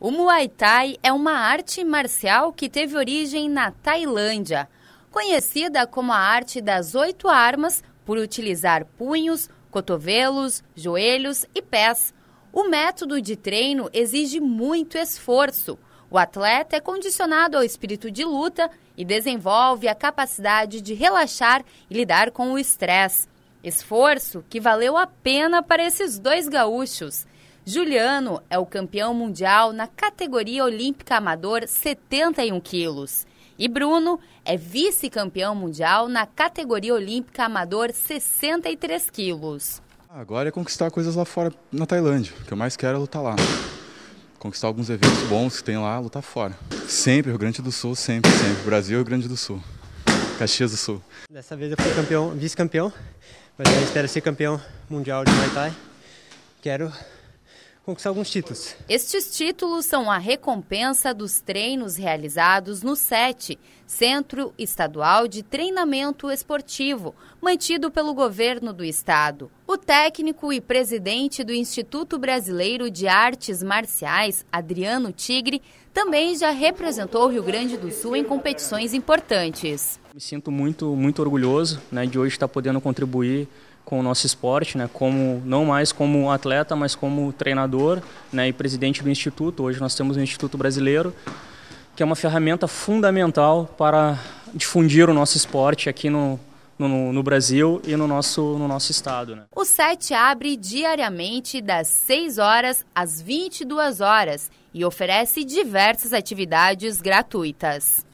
O Muay Thai é uma arte marcial que teve origem na Tailândia, conhecida como a arte das oito armas por utilizar punhos, cotovelos, joelhos e pés. O método de treino exige muito esforço. O atleta é condicionado ao espírito de luta e desenvolve a capacidade de relaxar e lidar com o estresse. Esforço que valeu a pena para esses dois gaúchos. Juliano é o campeão mundial na categoria olímpica amador 71 quilos. E Bruno é vice-campeão mundial na categoria olímpica amador 63 quilos. Agora é conquistar coisas lá fora, na Tailândia. O que eu mais quero é lutar lá. Conquistar alguns eventos bons que tem lá, lutar fora. Sempre, Rio Grande do Sul, sempre, sempre. Brasil, Rio Grande do Sul. Caxias do Sul. Dessa vez eu fui campeão, vice-campeão. Mas eu espero ser campeão mundial de Muay Thai. Quero conquistar alguns títulos. Estes títulos são a recompensa dos treinos realizados no SET, Centro Estadual de Treinamento Esportivo, mantido pelo governo do estado. O técnico e presidente do Instituto Brasileiro de Artes Marciais, Adriano Tigre, também já representou o Rio Grande do Sul em competições importantes. Me sinto muito, muito orgulhoso né, de hoje estar podendo contribuir com o nosso esporte, né, como não mais como atleta, mas como treinador, né, e presidente do instituto. Hoje nós temos o Instituto Brasileiro, que é uma ferramenta fundamental para difundir o nosso esporte aqui no no, no, Brasil e no nosso, no nosso estado. Né? O site abre diariamente das 6 horas às 22 horas e oferece diversas atividades gratuitas.